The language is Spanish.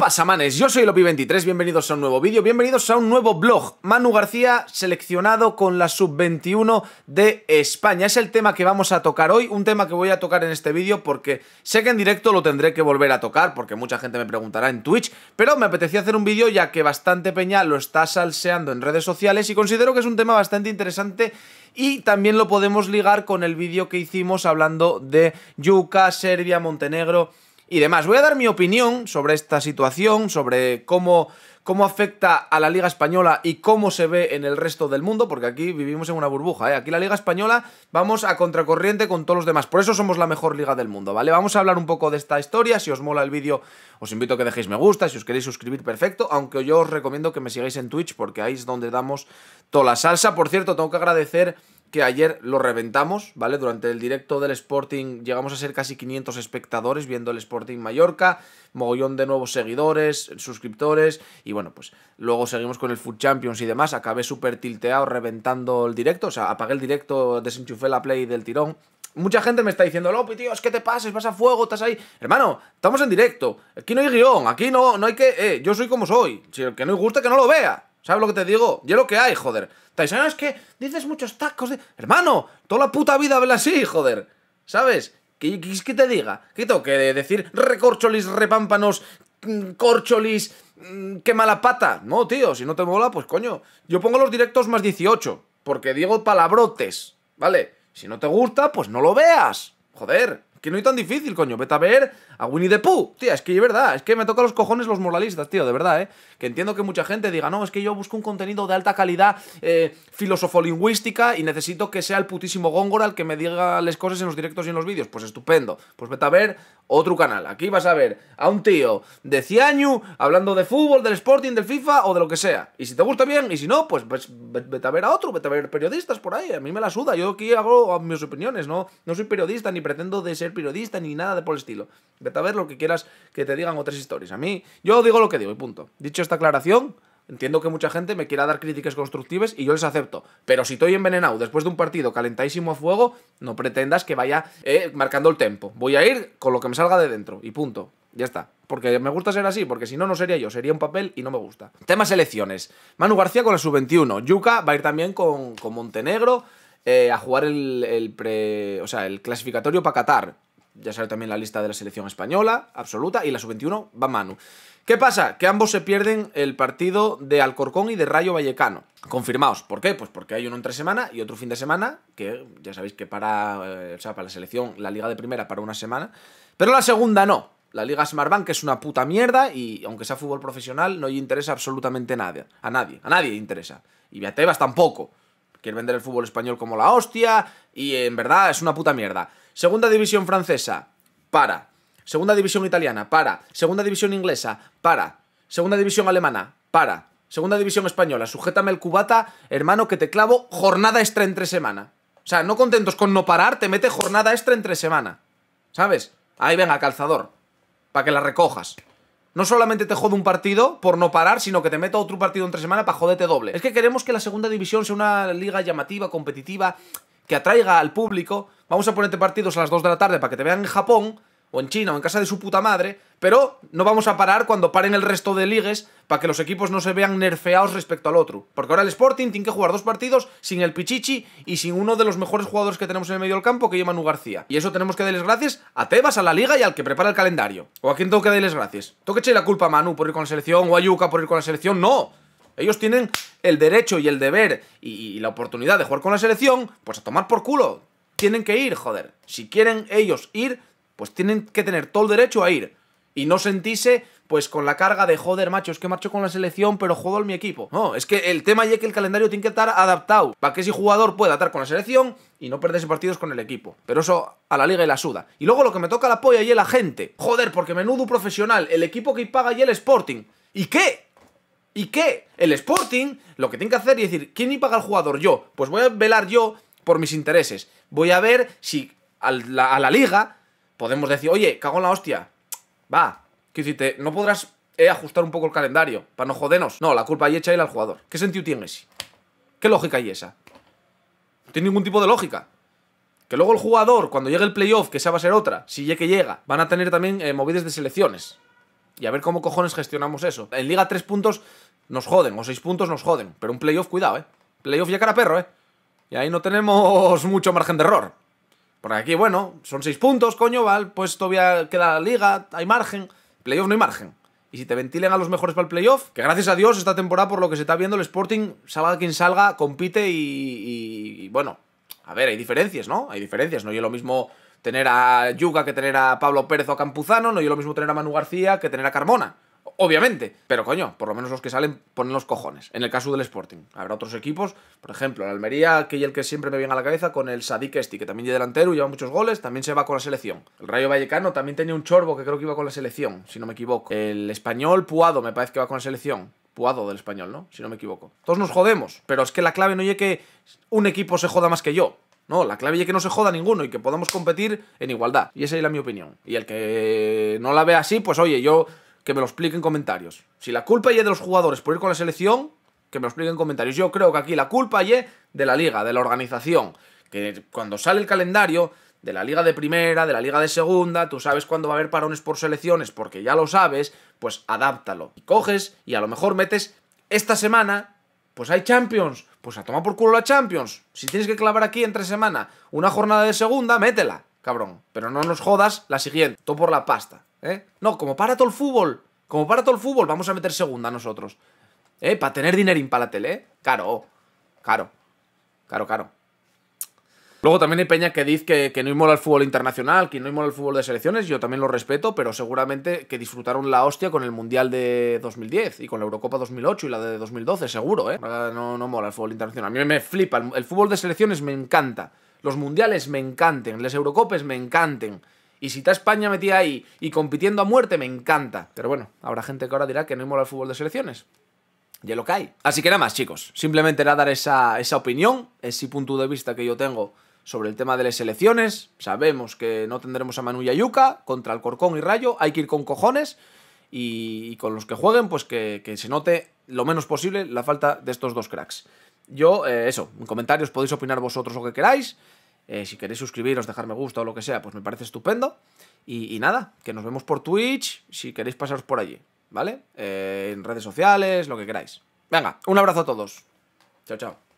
pasa, manes? Yo soy Lopi23, bienvenidos a un nuevo vídeo, bienvenidos a un nuevo blog. Manu García seleccionado con la Sub-21 de España. Es el tema que vamos a tocar hoy, un tema que voy a tocar en este vídeo porque sé que en directo lo tendré que volver a tocar porque mucha gente me preguntará en Twitch, pero me apetecía hacer un vídeo ya que bastante peña lo está salseando en redes sociales y considero que es un tema bastante interesante y también lo podemos ligar con el vídeo que hicimos hablando de Yuca, Serbia, Montenegro y demás. Voy a dar mi opinión sobre esta situación, sobre cómo, cómo afecta a la Liga Española y cómo se ve en el resto del mundo, porque aquí vivimos en una burbuja, ¿eh? Aquí la Liga Española vamos a contracorriente con todos los demás, por eso somos la mejor liga del mundo, ¿vale? Vamos a hablar un poco de esta historia, si os mola el vídeo os invito a que dejéis me gusta, si os queréis suscribir, perfecto, aunque yo os recomiendo que me sigáis en Twitch porque ahí es donde damos toda la salsa. Por cierto, tengo que agradecer que ayer lo reventamos, ¿vale? Durante el directo del Sporting llegamos a ser casi 500 espectadores viendo el Sporting Mallorca, mogollón de nuevos seguidores, suscriptores, y bueno, pues luego seguimos con el Food Champions y demás, acabé súper tilteado reventando el directo, o sea, apagué el directo, desenchufé la play del tirón, Mucha gente me está diciendo, Lopi, tío, es que te pases, vas a fuego, estás ahí. Hermano, estamos en directo. Aquí no hay guión, aquí no, no hay que. Eh, yo soy como soy. Si el que no gusta, que no lo vea. ¿Sabes lo que te digo? Yo lo que hay, joder. Tyson, es que dices muchos tacos de... Hermano, toda la puta vida habla así, joder. ¿Sabes? ¿Qué, es que te diga? ¿Qué tengo que decir? Recorcholis, repámpanos, mm, corcholis, mm, qué mala pata. No, tío, si no te mola, pues coño. Yo pongo los directos más 18, porque digo palabrotes, ¿vale? Si no te gusta, pues no lo veas. Joder. Que no es tan difícil, coño. Vete a ver a Winnie the Pooh. Tía, es que es verdad. Es que me toca los cojones los moralistas, tío. De verdad, ¿eh? Que entiendo que mucha gente diga, no, es que yo busco un contenido de alta calidad eh, filosofolingüística y necesito que sea el putísimo Góngora el que me diga las cosas en los directos y en los vídeos. Pues estupendo. Pues vete a ver otro canal. Aquí vas a ver a un tío de 100 años hablando de fútbol, del Sporting, del FIFA o de lo que sea. Y si te gusta bien, y si no, pues, vete a ver a otro, vete a ver periodistas por ahí. A mí me la suda, yo aquí hago mis opiniones, ¿no? No soy periodista, ni pretendo de ser periodista, ni nada de por el estilo. Vete a ver lo que quieras que te digan otras historias. A mí, yo digo lo que digo y punto. Dicho esta aclaración... Entiendo que mucha gente me quiera dar críticas constructivas y yo les acepto. Pero si estoy envenenado después de un partido calentadísimo a fuego, no pretendas que vaya eh, marcando el tempo. Voy a ir con lo que me salga de dentro y punto. Ya está. Porque me gusta ser así, porque si no, no sería yo. Sería un papel y no me gusta. Tema selecciones. Manu García con la sub-21. Yuca va a ir también con, Montenegro eh, a jugar el, el, pre, o sea, el clasificatorio para Qatar. Ya sale también la lista de la selección española, absoluta, y la sub-21 va Manu. ¿Qué pasa? Que ambos se pierden el partido de Alcorcón y de Rayo Vallecano. Confirmaos. ¿Por qué? Pues porque hay uno entre semana y otro fin de semana, que ya sabéis que para, eh, para la selección la liga de primera para una semana, pero la segunda no. La Liga Smartbank es una puta mierda y aunque sea fútbol profesional no le interesa absolutamente nada. A nadie, a nadie le interesa. Y a tampoco quiere vender el fútbol español como la hostia y en verdad es una puta mierda. Segunda división francesa, para. Segunda división italiana, para. Segunda división inglesa, para. Segunda división alemana, para. Segunda división española, sujétame el cubata, hermano, que te clavo jornada extra entre semana. O sea, no contentos con no parar, te mete jornada extra entre semana. ¿Sabes? Ahí venga, calzador. Para que la recojas. No solamente te jode un partido por no parar, sino que te meta otro partido entre semana para joderte doble. Es que queremos que la segunda división sea una liga llamativa, competitiva, que atraiga al público. Vamos a ponerte partidos a las 2 de la tarde para que te vean en Japón o en China o en casa de su puta madre, pero no vamos a parar cuando paren el resto de ligues para que los equipos no se vean nerfeados respecto al otro. Porque ahora el Sporting tiene que jugar dos partidos sin el Pichichi y sin uno de los mejores jugadores que tenemos en el medio del campo, que es Manu García. Y eso tenemos que darles gracias a Tebas, a la Liga y al que prepara el calendario. ¿O a quién tengo que darles gracias? ¿Tengo que echarle la culpa a Manu por ir con la selección o a Yuka por ir con la selección? ¡No! Ellos tienen el derecho y el deber y la oportunidad de jugar con la selección, pues a tomar por culo. Tienen que ir, joder. Si quieren ellos ir, pues tienen que tener todo el derecho a ir. Y no sentirse, pues, con la carga de, joder, macho, es que marcho con la selección, pero juego al mi equipo. No, es que el tema ya es que el calendario tiene que estar adaptado para que ese jugador pueda estar con la selección y no perderse partidos con el equipo. Pero eso a la liga y la suda. Y luego lo que me toca la polla y la gente. Joder, porque menudo profesional, el equipo que paga y el Sporting. ¿Y qué? ¿Y qué? El Sporting lo que tiene que hacer es decir, ¿quién paga al jugador? Yo. Pues voy a velar yo por mis intereses. Voy a ver si a la, a la liga podemos decir, oye, cago en la hostia. Va, que si no podrás eh, ajustar un poco el calendario para no jodernos. No, la culpa ahí echa él al jugador. ¿Qué sentido tiene ese? ¿Qué lógica hay esa? No tiene ningún tipo de lógica. Que luego el jugador, cuando llegue el playoff, que esa va a ser otra, si llegue que llega, van a tener también eh, movidas de selecciones. Y a ver cómo cojones gestionamos eso. En Liga 3 puntos nos joden, o 6 puntos nos joden. Pero un playoff, cuidado, ¿eh? Playoff ya cara perro, ¿eh? Y ahí no tenemos mucho margen de error. Porque aquí, bueno, son seis puntos, coño, ¿vale? Pues todavía queda la liga, hay margen. Playoff no hay margen. Y si te ventilen a los mejores para el playoff, que gracias a Dios esta temporada, por lo que se está viendo, el Sporting, salga quien salga, compite y, bueno, a ver, hay diferencias, ¿no? Hay diferencias, no es lo mismo tener a Yuga que tener a Pablo Pérez o a Campuzano, no es lo mismo tener a Manu García que tener a Carmona obviamente. Pero coño, por lo menos los que salen ponen los cojones. En el caso del Sporting, habrá otros equipos, por ejemplo, el Almería, que el que siempre me viene a la cabeza, con el Sadik Esti, que también lleva delantero y lleva muchos goles, también se va con la selección. El Rayo Vallecano también tenía un chorbo que creo que iba con la selección, si no me equivoco. El español Puado me parece que va con la selección. Puado del español, ¿no? Si no me equivoco. Todos nos jodemos, pero es que la clave no es que un equipo se joda más que yo. No, la clave es que no se joda ninguno y que podamos competir en igualdad. Y esa es la mi opinión. Y el que no la ve así, pues oye, yo que me lo explique en comentarios. Si la culpa y es de los jugadores por ir con la selección, que me lo explique en comentarios. Yo creo que aquí la culpa y es de la liga, de la organización. Que cuando sale el calendario de la liga de primera, de la liga de segunda, tú sabes cuándo va a haber parones por selecciones, porque ya lo sabes, pues adáptalo. Y coges y a lo mejor metes esta semana, pues hay Champions, pues a tomar por culo la Champions. Si tienes que clavar aquí entre semana una jornada de segunda, métela, cabrón. Pero no nos jodas la siguiente, todo por la pasta. ¿Eh? No, como para todo el fútbol. Como para todo el fútbol, vamos a meter segunda nosotros. ¿Eh? Para tener dinero para la tele, ¿eh? Caro. Caro. Caro, caro. Luego también hay peña que dice que, que no mola el fútbol internacional, que no mola el fútbol de selecciones, yo también lo respeto, pero seguramente que disfrutaron la hostia con el Mundial de 2010 y con la Eurocopa 2008 y la de 2012, seguro, ¿eh? No, no mola el fútbol internacional. A mí me flipa, el, fútbol de selecciones me encanta, los Mundiales me encanten, las Eurocopas me encanten. Y si está España metida ahí y compitiendo a muerte, me encanta. Pero bueno, habrá gente que ahora dirá que no mola el fútbol de selecciones. Ya lo cae. Así que nada más, chicos. Simplemente era dar esa, esa opinión, ese punto de vista que yo tengo sobre el tema de las selecciones. Sabemos que no tendremos a Manu Yuca contra el Corcón y Rayo. Hay que ir con cojones. Y, con los que jueguen, pues que, se note lo menos posible la falta de estos dos cracks. Yo, eh, eso, en comentarios podéis opinar vosotros lo que queráis. Eh, si queréis suscribiros, dejar me gusta o lo que sea, pues me parece estupendo. Y, nada, que nos vemos por Twitch, si queréis pasaros por allí, ¿vale? Eh, en redes sociales, lo que queráis. Venga, un abrazo a todos. Chao, chao.